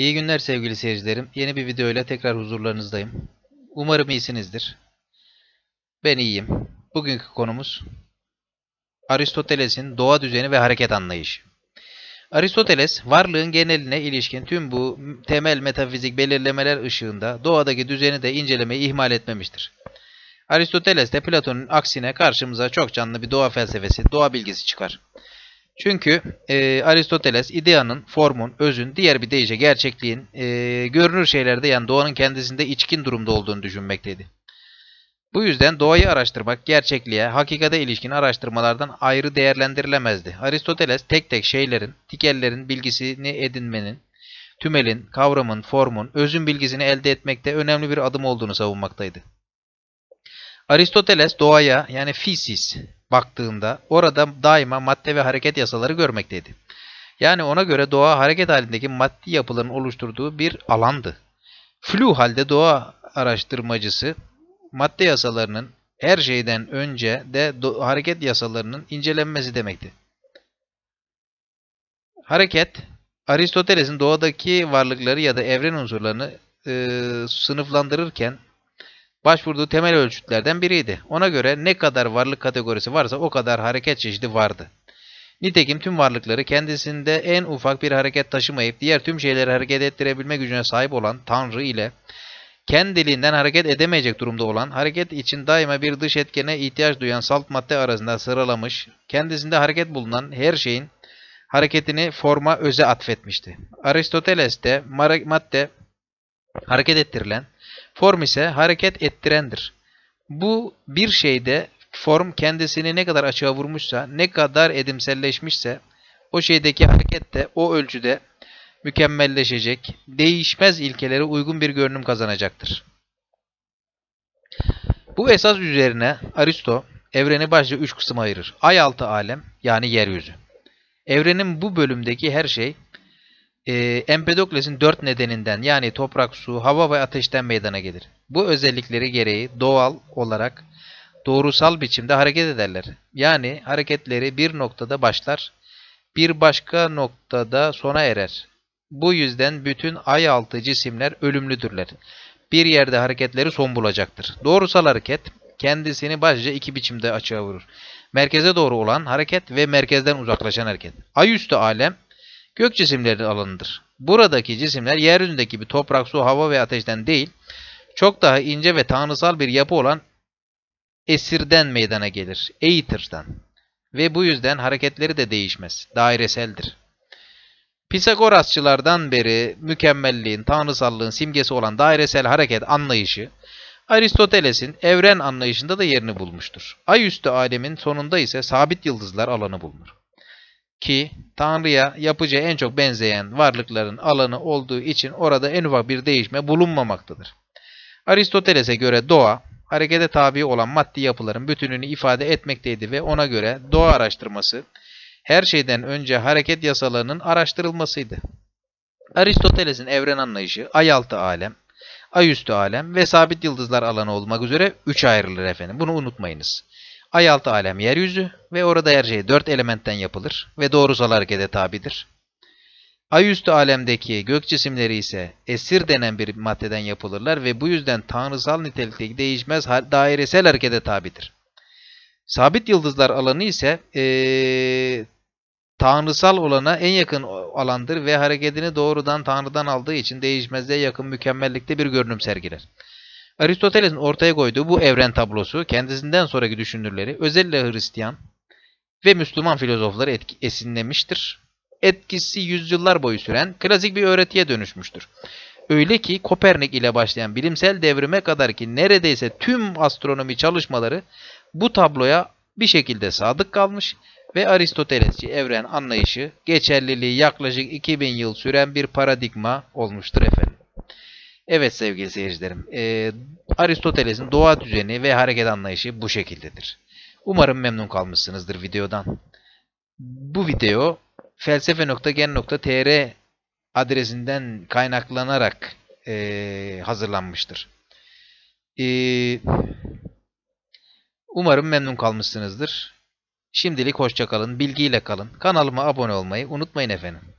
İyi günler sevgili seyircilerim. Yeni bir videoyla tekrar huzurlarınızdayım. Umarım iyisinizdir. Ben iyiyim. Bugünkü konumuz Aristoteles'in doğa düzeni ve hareket anlayışı. Aristoteles, varlığın geneline ilişkin tüm bu temel metafizik belirlemeler ışığında doğadaki düzeni de incelemeyi ihmal etmemiştir. Aristoteles de Platon'un aksine karşımıza çok canlı bir doğa felsefesi, doğa bilgisi çıkar. Çünkü e, Aristoteles ideanın, formun, özün, diğer bir deyişe gerçekliğin e, görünür şeylerde yani doğanın kendisinde içkin durumda olduğunu düşünmekteydi. Bu yüzden doğayı araştırmak gerçekliğe, hakikate ilişkin araştırmalardan ayrı değerlendirilemezdi. Aristoteles tek tek şeylerin, tikellerin bilgisini edinmenin, tümelin, kavramın, formun, özün bilgisini elde etmekte önemli bir adım olduğunu savunmaktaydı. Aristoteles doğaya yani fisis baktığında orada daima madde ve hareket yasaları görmekteydi. Yani ona göre doğa hareket halindeki maddi yapıların oluşturduğu bir alandı. Flu halde doğa araştırmacısı madde yasalarının her şeyden önce de hareket yasalarının incelenmesi demekti. Hareket, Aristoteles'in doğadaki varlıkları ya da evren unsurlarını e, sınıflandırırken başvurduğu temel ölçütlerden biriydi. Ona göre ne kadar varlık kategorisi varsa o kadar hareket çeşidi vardı. Nitekim tüm varlıkları kendisinde en ufak bir hareket taşımayıp diğer tüm şeyleri hareket ettirebilme gücüne sahip olan Tanrı ile kendiliğinden hareket edemeyecek durumda olan, hareket için daima bir dış etkene ihtiyaç duyan salt madde arasında sıralamış, kendisinde hareket bulunan her şeyin hareketini forma öze atfetmişti. Aristoteles de madde hareket ettirilen, form ise hareket ettirendir. Bu bir şeyde form kendisini ne kadar açığa vurmuşsa, ne kadar edimselleşmişse o şeydeki hareket de o ölçüde mükemmelleşecek, değişmez ilkelere uygun bir görünüm kazanacaktır. Bu esas üzerine Aristo evreni başta üç kısma ayırır. Ay altı alem yani yeryüzü. Evrenin bu bölümdeki her şey e, ee, Empedokles'in dört nedeninden yani toprak, su, hava ve ateşten meydana gelir. Bu özellikleri gereği doğal olarak doğrusal biçimde hareket ederler. Yani hareketleri bir noktada başlar, bir başka noktada sona erer. Bu yüzden bütün ay altı cisimler ölümlüdürler. Bir yerde hareketleri son bulacaktır. Doğrusal hareket kendisini başlıca iki biçimde açığa vurur. Merkeze doğru olan hareket ve merkezden uzaklaşan hareket. Ay üstü alem gök cisimlerinin alanıdır. Buradaki cisimler yeryüzündeki bir toprak, su, hava ve ateşten değil, çok daha ince ve tanrısal bir yapı olan esirden meydana gelir. Eater'dan. Ve bu yüzden hareketleri de değişmez. Daireseldir. Pisagorasçılardan beri mükemmelliğin, tanrısallığın simgesi olan dairesel hareket anlayışı, Aristoteles'in evren anlayışında da yerini bulmuştur. Ay üstü alemin sonunda ise sabit yıldızlar alanı bulunur ki Tanrı'ya yapıcıya en çok benzeyen varlıkların alanı olduğu için orada en ufak bir değişme bulunmamaktadır. Aristoteles'e göre doğa, harekete tabi olan maddi yapıların bütününü ifade etmekteydi ve ona göre doğa araştırması her şeyden önce hareket yasalarının araştırılmasıydı. Aristoteles'in evren anlayışı ay altı alem, ay üstü alem ve sabit yıldızlar alanı olmak üzere üç ayrılır efendim. Bunu unutmayınız. Ay altı alem yeryüzü ve orada her şey dört elementten yapılır ve doğrusal harekete tabidir. Ay üstü alemdeki gök cisimleri ise esir denen bir maddeden yapılırlar ve bu yüzden tanrısal nitelikteki değişmez dairesel harekete tabidir. Sabit yıldızlar alanı ise ee, tanrısal olana en yakın alandır ve hareketini doğrudan tanrıdan aldığı için değişmezliğe yakın mükemmellikte bir görünüm sergiler. Aristoteles'in ortaya koyduğu bu evren tablosu kendisinden sonraki düşünürleri özellikle Hristiyan ve Müslüman filozofları etki, esinlemiştir. Etkisi yüzyıllar boyu süren klasik bir öğretiye dönüşmüştür. Öyle ki Kopernik ile başlayan bilimsel devrime kadar ki neredeyse tüm astronomi çalışmaları bu tabloya bir şekilde sadık kalmış ve Aristotelesçi evren anlayışı geçerliliği yaklaşık 2000 yıl süren bir paradigma olmuştur efendim. Evet sevgili seyircilerim, e, Aristoteles'in doğa düzeni ve hareket anlayışı bu şekildedir. Umarım memnun kalmışsınızdır videodan. Bu video felsefe.gen.tr adresinden kaynaklanarak e, hazırlanmıştır. E, umarım memnun kalmışsınızdır. Şimdilik hoşçakalın, bilgiyle kalın. Kanalıma abone olmayı unutmayın efendim.